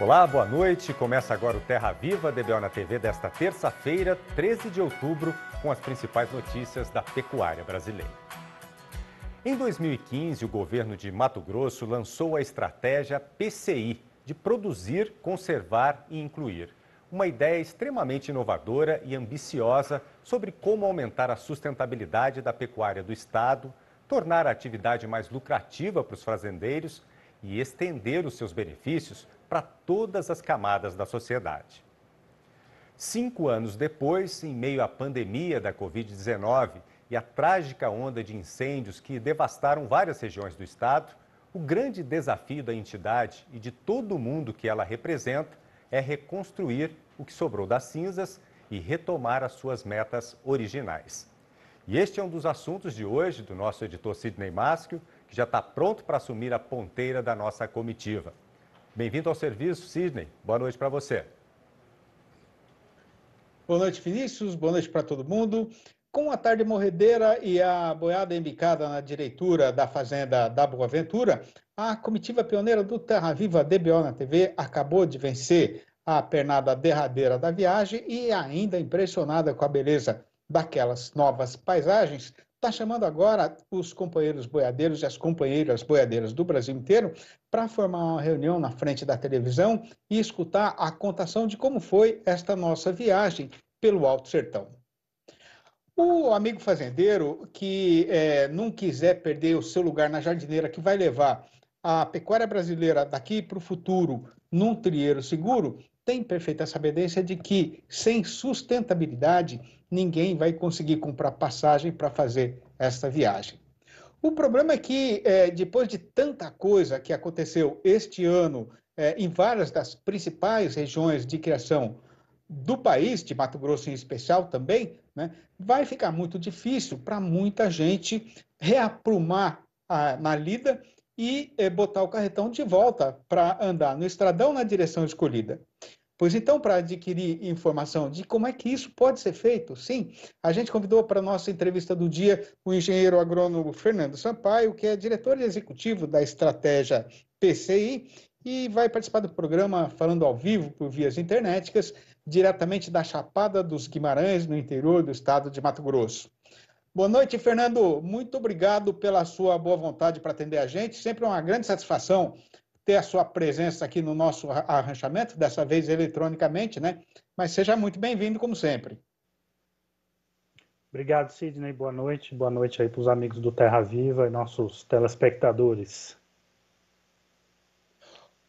Olá, boa noite. Começa agora o Terra Viva DBO na TV desta terça-feira, 13 de outubro, com as principais notícias da pecuária brasileira. Em 2015, o governo de Mato Grosso lançou a estratégia PCI, de produzir, conservar e incluir. Uma ideia extremamente inovadora e ambiciosa sobre como aumentar a sustentabilidade da pecuária do Estado, tornar a atividade mais lucrativa para os fazendeiros e estender os seus benefícios para todas as camadas da sociedade. Cinco anos depois, em meio à pandemia da Covid-19 e à trágica onda de incêndios que devastaram várias regiões do estado, o grande desafio da entidade e de todo mundo que ela representa é reconstruir o que sobrou das cinzas e retomar as suas metas originais. E este é um dos assuntos de hoje do nosso editor Sidney Maschio, que já está pronto para assumir a ponteira da nossa comitiva. Bem-vindo ao serviço, Sidney. Boa noite para você. Boa noite, Vinícius. Boa noite para todo mundo. Com a tarde morredeira e a boiada embicada na diretura da Fazenda da Boa Ventura, a comitiva pioneira do Terra Viva DBO na TV acabou de vencer a pernada derradeira da viagem e, ainda impressionada com a beleza daquelas novas paisagens, Está chamando agora os companheiros boiadeiros e as companheiras boiadeiras do Brasil inteiro para formar uma reunião na frente da televisão e escutar a contação de como foi esta nossa viagem pelo Alto Sertão. O amigo fazendeiro que é, não quiser perder o seu lugar na jardineira que vai levar a pecuária brasileira daqui para o futuro num trieiro seguro, tem perfeita sabedência de que sem sustentabilidade ninguém vai conseguir comprar passagem para fazer esta viagem. O problema é que, é, depois de tanta coisa que aconteceu este ano é, em várias das principais regiões de criação do país, de Mato Grosso em especial também, né, vai ficar muito difícil para muita gente reaprumar a, na lida e é, botar o carretão de volta para andar no estradão na direção escolhida. Pois então, para adquirir informação de como é que isso pode ser feito, sim, a gente convidou para a nossa entrevista do dia o engenheiro agrônomo Fernando Sampaio, que é diretor executivo da estratégia PCI e vai participar do programa falando ao vivo por vias internéticas, diretamente da Chapada dos Guimarães, no interior do estado de Mato Grosso. Boa noite, Fernando. Muito obrigado pela sua boa vontade para atender a gente. Sempre uma grande satisfação ter a sua presença aqui no nosso arranjamento, dessa vez eletronicamente, né? Mas seja muito bem-vindo, como sempre. Obrigado, Sidney. Boa noite. Boa noite aí para os amigos do Terra Viva e nossos telespectadores.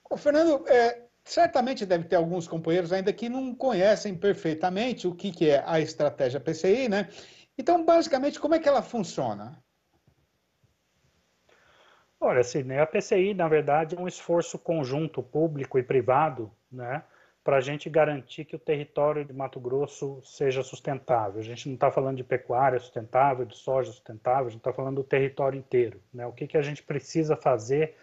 Ô, Fernando, é, certamente deve ter alguns companheiros ainda que não conhecem perfeitamente o que, que é a estratégia PCI, né? Então, basicamente, como é que ela funciona? Olha, Sidney, assim, né, a PCI, na verdade, é um esforço conjunto público e privado, né? para a gente garantir que o território de Mato Grosso seja sustentável. A gente não está falando de pecuária sustentável, de soja sustentável, a gente está falando do território inteiro. Né? O que, que a gente precisa fazer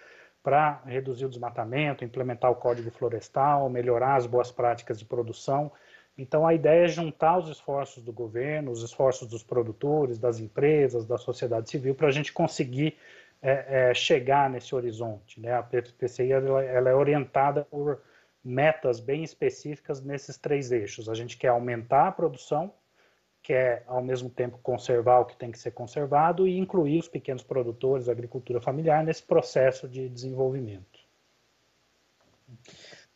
para reduzir o desmatamento, implementar o código florestal, melhorar as boas práticas de produção. Então, a ideia é juntar os esforços do governo, os esforços dos produtores, das empresas, da sociedade civil, para a gente conseguir é, é, chegar nesse horizonte. Né? A PCI ela, ela, é orientada por metas bem específicas nesses três eixos. A gente quer aumentar a produção, quer ao mesmo tempo conservar o que tem que ser conservado e incluir os pequenos produtores, a agricultura familiar nesse processo de desenvolvimento.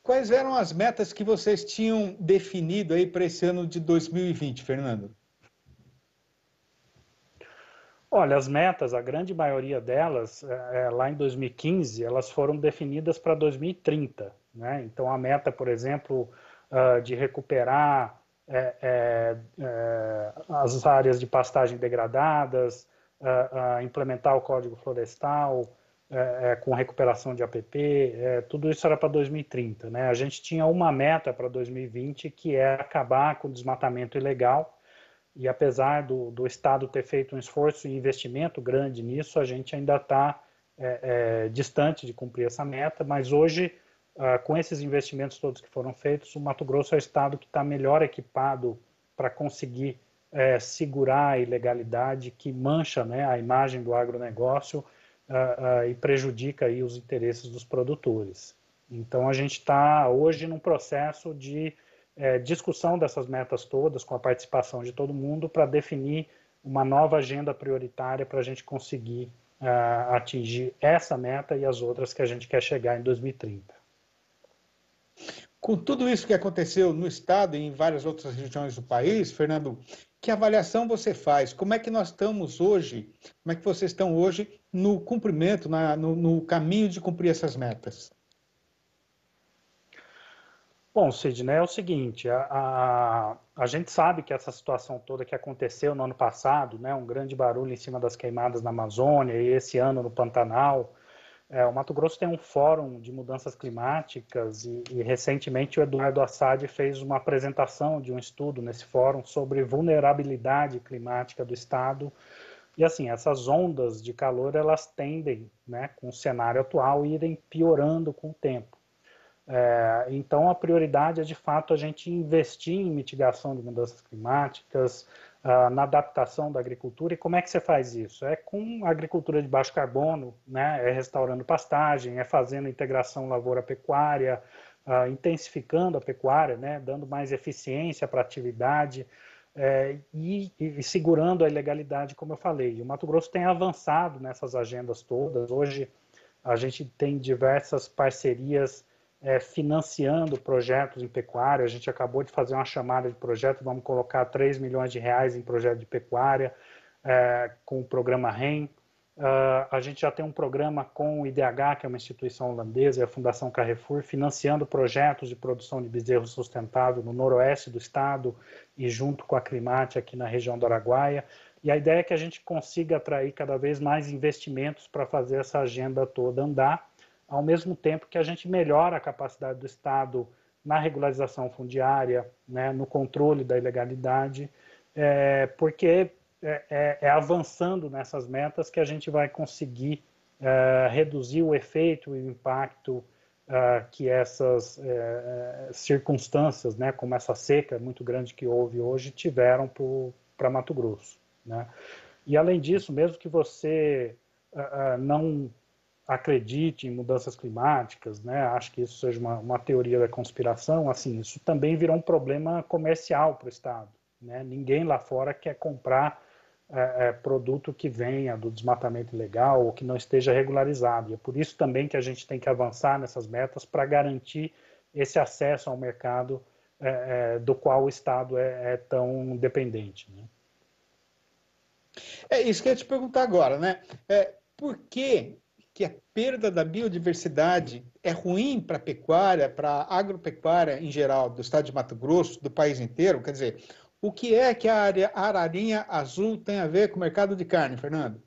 Quais eram as metas que vocês tinham definido aí para esse ano de 2020, Fernando? Olha, as metas, a grande maioria delas, é, é lá em 2015, elas foram definidas para 2030. Né? Então, a meta, por exemplo, uh, de recuperar é, é, é, as áreas de pastagem degradadas, uh, uh, implementar o código florestal é, com recuperação de APP, tudo isso era para 2030. Né? A gente tinha uma meta para 2020, que é acabar com o desmatamento ilegal e apesar do, do Estado ter feito um esforço e investimento grande nisso, a gente ainda está é, é, distante de cumprir essa meta, mas hoje, ah, com esses investimentos todos que foram feitos, o Mato Grosso é o estado que está melhor equipado para conseguir é, segurar a ilegalidade que mancha né, a imagem do agronegócio ah, ah e prejudica aí, os interesses dos produtores. Então, a gente está hoje num processo de é, discussão dessas metas todas, com a participação de todo mundo, para definir uma nova agenda prioritária para a gente conseguir uh, atingir essa meta e as outras que a gente quer chegar em 2030. Com tudo isso que aconteceu no Estado e em várias outras regiões do país, Fernando, que avaliação você faz? Como é que nós estamos hoje? Como é que vocês estão hoje no cumprimento, na, no, no caminho de cumprir essas metas? Bom, Sidney, é o seguinte, a, a, a, gente sabe que essa situação toda que aconteceu no ano passado, né, um grande barulho em cima das queimadas na Amazônia e esse ano no Pantanal, é, o Mato Grosso tem um fórum de mudanças climáticas e, e recentemente o Eduardo Assad fez uma apresentação de um estudo nesse fórum sobre vulnerabilidade climática do Estado e assim, essas ondas de calor, elas tendem, né, com o cenário atual, irem piorando com o tempo. É, então, a prioridade é de fato a gente investir em mitigação de mudanças climáticas, ah, na adaptação da agricultura. E como é que você faz isso? É com agricultura de baixo carbono, né? é restaurando pastagem, é fazendo integração lavoura-pecuária, ah, intensificando a pecuária, né? dando mais eficiência para a atividade. É, e, e, segurando a ilegalidade, como eu falei. O Mato Grosso tem avançado nessas agendas todas. Hoje a gente tem diversas parcerias é, financiando projetos em pecuária. A gente acabou de fazer uma chamada de projeto, vamos colocar 3 milhões de reais em projeto de pecuária é, com o programa REN. Uh, ah, a gente já tem um programa com o IDH, que é uma instituição holandesa, e é a Fundação Carrefour, financiando projetos de produção de bezerro sustentável no noroeste do estado e junto com a Climate aqui na região do Araguaia. E a ideia é que a gente consiga atrair cada vez mais investimentos para fazer essa agenda toda andar ao mesmo tempo que a gente melhora a capacidade do Estado na regularização fundiária, né, no controle da ilegalidade, é, porque é, é, é avançando nessas metas que a gente vai conseguir é, reduzir o efeito e o impacto é, que essas é, circunstâncias, né, como essa seca muito grande que houve hoje, tiveram para Mato Grosso. Né? E além disso, mesmo que você não acredite em mudanças climáticas, né, acho que isso seja uma, uma teoria da conspiração, assim, isso também virou um problema comercial para o Estado. Né? Ninguém lá fora quer comprar é, é, produto que venha do desmatamento ilegal ou que não esteja regularizado. E é por isso também que a gente tem que avançar nessas metas para garantir esse acesso ao mercado é, é do qual o Estado é, é, tão dependente. Né? É isso que eu ia te perguntar agora, né? É, por que que a perda da biodiversidade é ruim para a pecuária, para a agropecuária em geral, do estado de Mato Grosso, do país inteiro? Quer dizer, o que é que a ararinha azul tem a ver com o mercado de carne, Fernando?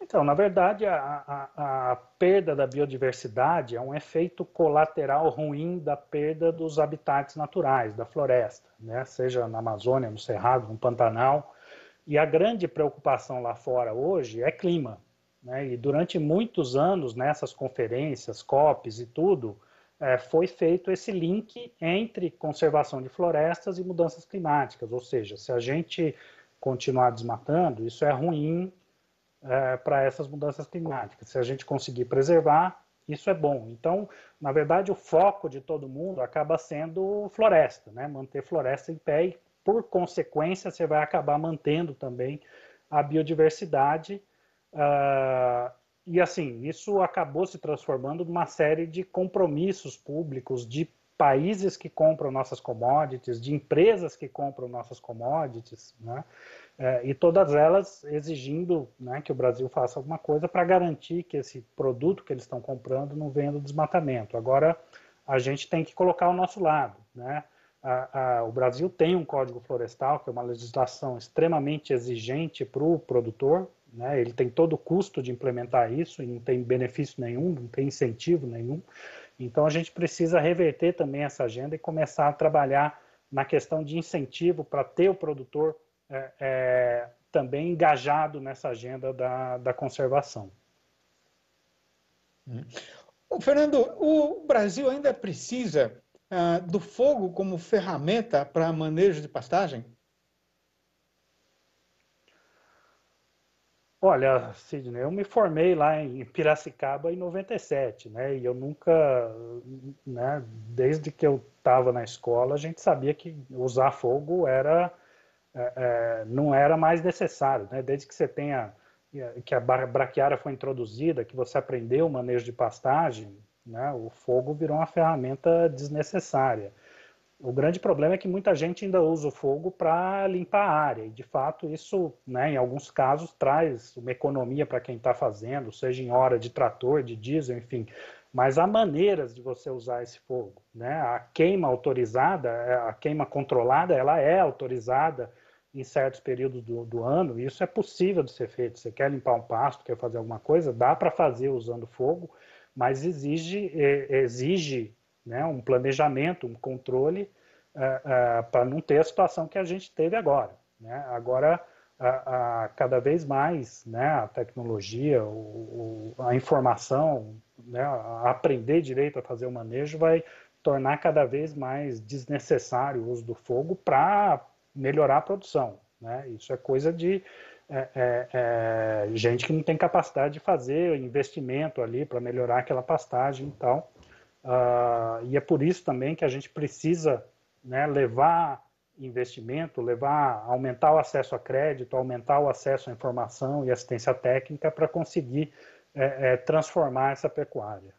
Então, na verdade, a, a, a perda da biodiversidade é um efeito colateral ruim da perda dos habitats naturais, da floresta, né? seja na Amazônia, no Cerrado, no Pantanal e a grande preocupação lá fora hoje é clima. Né? E durante muitos anos, nessas conferências, COPs e tudo, é, foi feito esse link entre conservação de florestas e mudanças climáticas. Ou seja, se a gente continuar desmatando, isso é ruim é, para essas mudanças climáticas. Se a gente conseguir preservar, isso é bom. Então, na verdade, o foco de todo mundo acaba sendo floresta, né? manter floresta em pé e por consequência, você vai acabar mantendo também a biodiversidade. Uh, e assim, isso acabou se transformando numa série de compromissos públicos, de países que compram nossas commodities, de empresas que compram nossas commodities, né? É, e todas elas exigindo né, que o Brasil faça alguma coisa para garantir que esse produto que eles estão comprando não venha do desmatamento. Agora, a gente tem que colocar o nosso lado, né? a, a, o Brasil tem um código florestal, que é uma legislação extremamente exigente para o produtor, né? ele tem todo o custo de implementar isso e não tem benefício nenhum, não tem incentivo nenhum. Então a gente precisa reverter também essa agenda e começar a trabalhar na questão de incentivo para ter o produtor é, é, também engajado nessa agenda da, da conservação. Hum. Fernando, o Brasil ainda precisa ah, do fogo como ferramenta para manejo de pastagem? Olha, Sidney, eu me formei lá em Piracicaba em 97, né? E eu nunca, né, desde que eu estava na escola, a gente sabia que usar fogo era, é, é não era mais necessário, né? Desde que você tenha, é, que a braquiária foi introduzida, que você aprendeu o manejo de pastagem, né? O fogo virou uma ferramenta desnecessária. O grande problema é que muita gente ainda usa o fogo para limpar a área, e de fato isso, né, em alguns casos, traz uma economia para quem está fazendo, seja em hora de trator, de diesel, enfim. Mas há maneiras de você usar esse fogo. Né? A queima autorizada, é, a queima controlada, ela é autorizada em certos períodos do, do ano, e isso é possível de ser feito. Você quer limpar um pasto, quer fazer alguma coisa, dá para fazer usando fogo mas exige, é, exige né, um planejamento, um controle uh, é, uh, é, para não ter a situação que a gente teve agora. Né? Agora, uh, cada vez mais, né, a tecnologia, o, o, a informação, né, aprender direito a fazer o manejo vai tornar cada vez mais desnecessário o uso do fogo para melhorar a produção. Né? Isso é coisa de é, é, é, gente que não tem capacidade de fazer investimento ali para melhorar aquela pastagem e tal. Uh, e é por isso também que a gente precisa né, levar investimento, levar, aumentar o acesso a crédito, aumentar o acesso à informação e assistência técnica para conseguir é, é, transformar essa pecuária.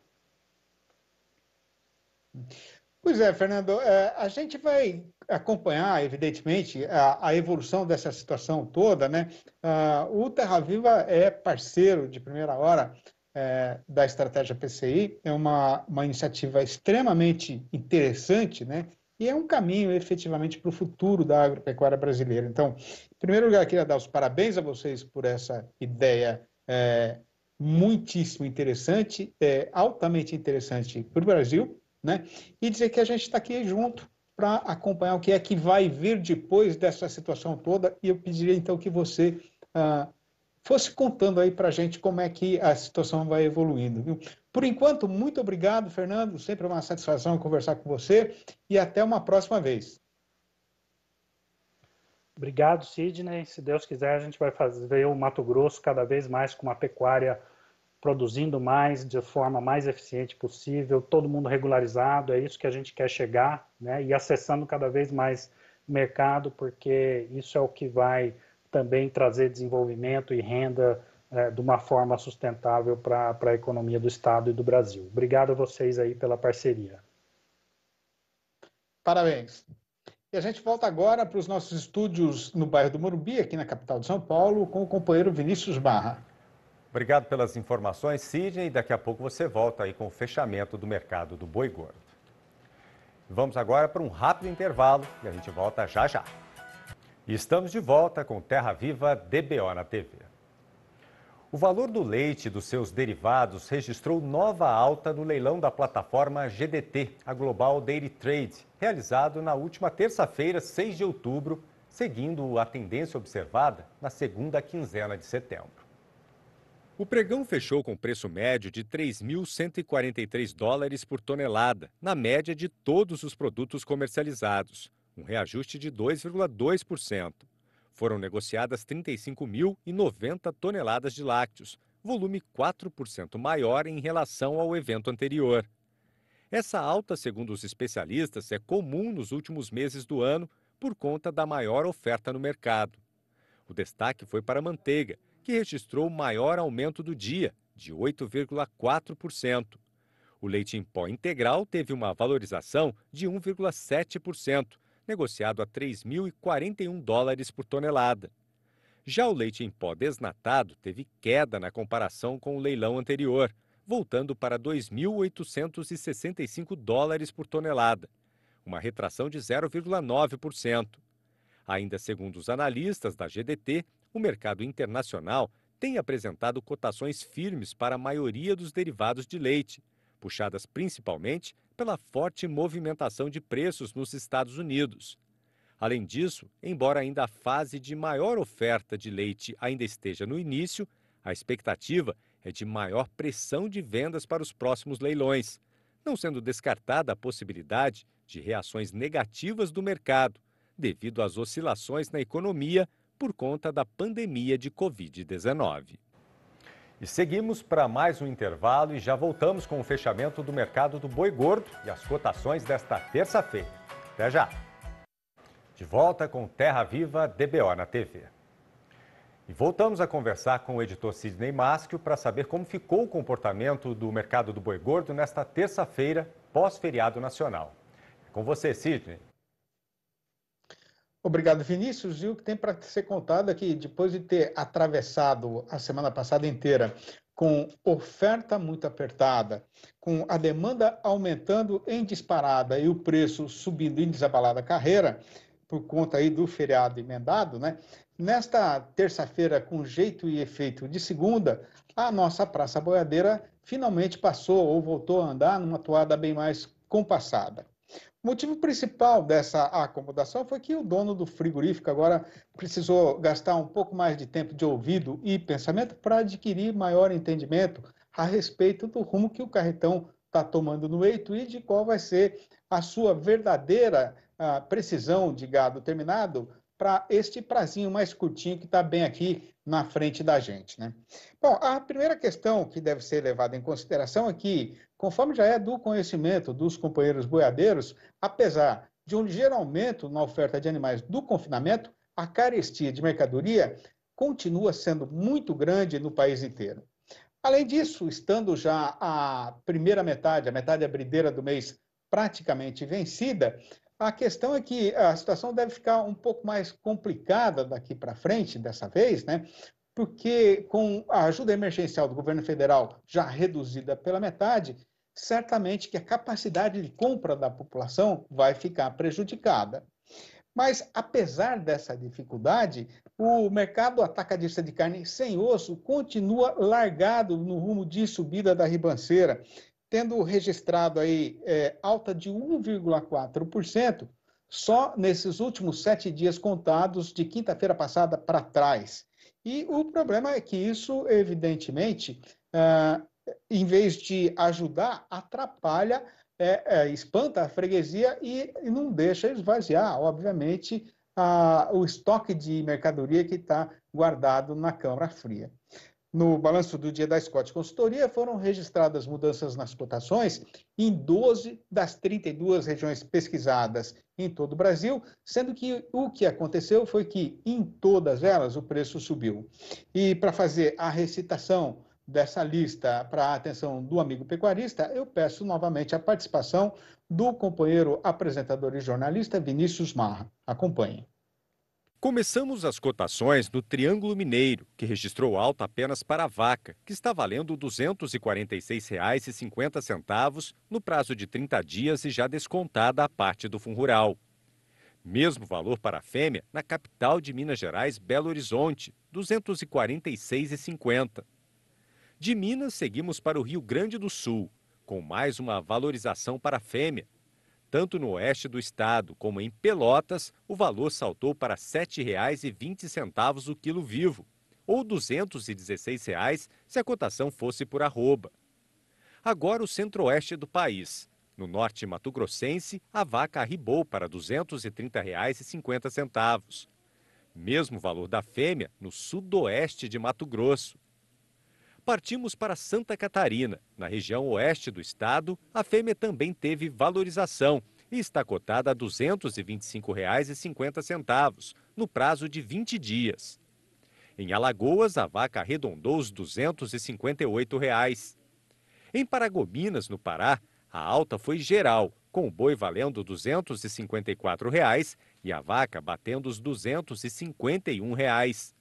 Pois é, Fernando, é, a gente vai acompanhar, evidentemente, a, evolução dessa situação toda, né? Ah, o Terra Viva é parceiro de primeira hora é, da estratégia PCI, é uma, uma iniciativa extremamente interessante, né? E é um caminho efetivamente para o futuro da agropecuária brasileira. Então, em primeiro lugar, queria dar os parabéns a vocês por essa ideia é, muitíssimo interessante, é, altamente interessante para o Brasil né? E dizer que a gente está aqui junto para acompanhar o que é que vai vir depois dessa situação toda. E eu pediria então que você ah, fosse contando aí para a gente como é que a situação vai evoluindo. Viu? Por enquanto, muito obrigado, Fernando. Sempre uma satisfação conversar com você e até uma próxima vez. Obrigado, Sidney. Se Deus quiser, a gente vai fazer o Mato Grosso cada vez mais com uma pecuária produzindo mais, de forma mais eficiente possível, todo mundo regularizado, é isso que a gente quer chegar, né? E acessando cada vez mais mercado, porque isso é o que vai também trazer desenvolvimento e renda é, de uma forma sustentável para a economia do Estado e do Brasil. Obrigado a vocês aí pela parceria. Parabéns. E a gente volta agora para os nossos estúdios no bairro do Morumbi, aqui na capital de São Paulo, com o companheiro Vinícius Barra. Obrigado pelas informações, Sidney. Daqui a pouco você volta aí com o fechamento do mercado do boi gordo. Vamos agora para um rápido intervalo e a gente volta já já. estamos de volta com Terra Viva DBO na TV. O valor do leite e dos seus derivados registrou nova alta no leilão da plataforma GDT, a Global Dairy Trade, realizado na última terça-feira, 6 de outubro, seguindo a tendência observada na segunda quinzena de setembro. O pregão fechou com preço médio de 3.143 dólares por tonelada, na média de todos os produtos comercializados, um reajuste de 2,2%. Foram negociadas 35.090 toneladas de lácteos, volume 4% maior em relação ao evento anterior. Essa alta, segundo os especialistas, é comum nos últimos meses do ano por conta da maior oferta no mercado. O destaque foi para a manteiga, que registrou o maior aumento do dia, de 8,4%. O leite em pó integral teve uma valorização de 1,7%, negociado a 3.041 dólares por tonelada. Já o leite em pó desnatado teve queda na comparação com o leilão anterior, voltando para 2.865 dólares por tonelada, uma retração de 0,9%. Ainda segundo os analistas da GDT, o mercado internacional tem apresentado cotações firmes para a maioria dos derivados de leite, puxadas principalmente pela forte movimentação de preços nos Estados Unidos. Além disso, embora ainda a fase de maior oferta de leite ainda esteja no início, a expectativa é de maior pressão de vendas para os próximos leilões, não sendo descartada a possibilidade de reações negativas do mercado, devido às oscilações na economia por conta da pandemia de Covid-19. E seguimos para mais um intervalo e já voltamos com o fechamento do mercado do boi gordo e as cotações desta terça-feira. Até já! De volta com Terra Viva DBO na TV. E voltamos a conversar com o editor Sidney Maschio para saber como ficou o comportamento do mercado do boi gordo nesta terça-feira, pós-feriado nacional. É com você, Sidney. Obrigado, Vinícius. E o que tem para ser contado é que, depois de ter atravessado a semana passada inteira com oferta muito apertada, com a demanda aumentando em disparada e o preço subindo em desabalada carreira, por conta aí do feriado emendado, né? Nesta terça-feira, com jeito e efeito de segunda, a nossa Praça Boiadeira finalmente passou ou voltou a andar numa toada bem mais compassada. O motivo principal dessa acomodação foi que o dono do frigorífico agora precisou gastar um pouco mais de tempo de ouvido e pensamento para adquirir maior entendimento a respeito do rumo que o carretão está tomando no eito e de qual vai ser a sua verdadeira ah, precisão de gado terminado para este prazinho mais curtinho que está bem aqui na frente da gente. Né? Bom, a primeira questão que deve ser levada em consideração é que conforme já é do conhecimento dos companheiros boiadeiros, apesar de um ligeiro aumento na oferta de animais do confinamento, a carestia de mercadoria continua sendo muito grande no país inteiro. Além disso, estando já a primeira metade, a metade abrideira do mês praticamente vencida, a questão é que a situação deve ficar um pouco mais complicada daqui para frente, dessa vez, né? Porque com a ajuda emergencial do governo federal já reduzida pela metade, certamente que a capacidade de compra da população vai ficar prejudicada. Mas, apesar dessa dificuldade, o mercado atacadista de carne sem osso continua largado no rumo de subida da ribanceira, tendo registrado aí é, alta de 1,4% só nesses últimos sete dias contados de quinta-feira passada para trás. E o problema é que isso, evidentemente, ah, em vez de ajudar, atrapalha, é, é, espanta a freguesia e, e, não deixa esvaziar, obviamente, a, o estoque de mercadoria que está guardado na Câmara Fria. No balanço do dia da Scott Consultoria, foram registradas mudanças nas cotações em 12 das 32 regiões pesquisadas em todo o Brasil, sendo que o que aconteceu foi que em todas elas o preço subiu. E para fazer a recitação dessa lista para a atenção do amigo pecuarista, eu peço novamente a participação do companheiro apresentador e jornalista Vinícius Marra. Acompanhe. Começamos as cotações do Triângulo Mineiro, que registrou alta apenas para a vaca, que está valendo R$ 246,50 no prazo de 30 dias e já descontada a parte do fundo rural. Mesmo valor para a fêmea na capital de Minas Gerais, Belo Horizonte, R$ 246,50. De Minas, seguimos para o Rio Grande do Sul, com mais uma valorização para a fêmea. Tanto no oeste do estado como em Pelotas, o valor saltou para R$ 7,20 o quilo vivo, ou R$ 216 se a cotação fosse por arroba. Agora o centro-oeste do país. No norte mato-grossense, a vaca arribou para R$ 230,50. Mesmo valor da fêmea no sudoeste de Mato Grosso partimos para Santa Catarina. Na região oeste do estado, a fêmea também teve valorização e está cotada a R$ 225,50 no prazo de 20 dias. Em Alagoas, a vaca arredondou os R$ 258. Reais. Em Paragominas, no Pará, a alta foi geral, com o boi valendo R$ 254 reais, e a vaca batendo os R$ 251. Reais.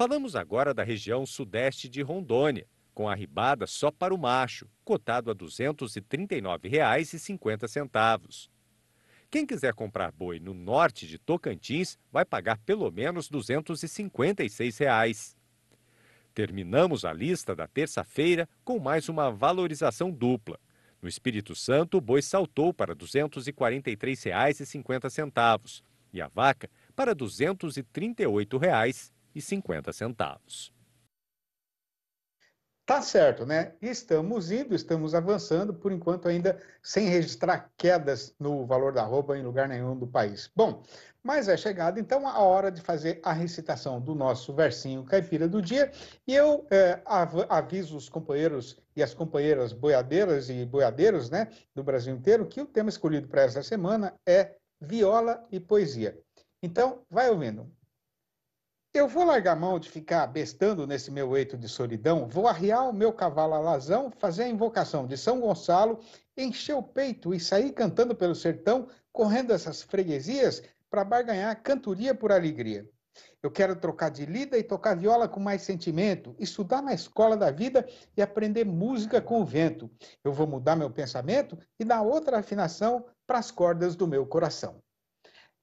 Falamos agora da região sudeste de Rondônia, com a ribada só para o macho, cotado a R$ 239,50. Quem quiser comprar boi no norte de Tocantins vai pagar pelo menos R$ 256. Reais. Terminamos a lista da terça-feira com mais uma valorização dupla. No Espírito Santo, o boi saltou para R$ 243,50 e a vaca para R$ 238,00 centavos. Tá certo, né? Estamos indo, estamos avançando, por enquanto ainda sem registrar quedas no valor da roupa em lugar nenhum do país. Bom, mas é chegada então a hora de fazer a recitação do nosso versinho caipira do dia e eu é, aviso os companheiros e as companheiras boiadeiras e boiadeiros, né, do Brasil inteiro, que o tema escolhido para essa semana é viola e poesia. Então, vai ouvindo. Eu vou largar a mão de ficar bestando nesse meu eito de solidão, vou arriar o meu cavalo alazão, fazer a invocação de São Gonçalo, encher o peito e sair cantando pelo sertão, correndo essas freguesias para barganhar cantoria por alegria. Eu quero trocar de lida e tocar viola com mais sentimento, estudar na escola da vida e aprender música com o vento. Eu vou mudar meu pensamento e dar outra afinação para as cordas do meu coração.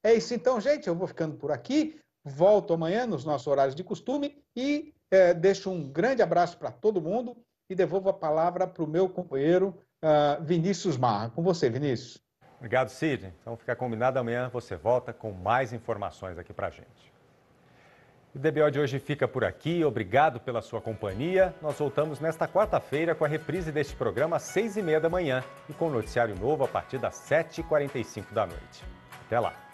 É isso então, gente. Eu vou ficando por aqui. Volto amanhã nos nossos horários de costume e é, deixo um grande abraço para todo mundo e devolvo a palavra para o meu companheiro uh, Vinícius Marra. Com você, Vinícius. Obrigado, Sidney. Então fica combinado, amanhã você volta com mais informações aqui para a gente. O DBO de hoje fica por aqui. Obrigado pela sua companhia. Nós voltamos nesta quarta-feira com a reprise deste programa às seis e meia da manhã e com o um noticiário novo a partir das sete e quarenta da noite. Até lá.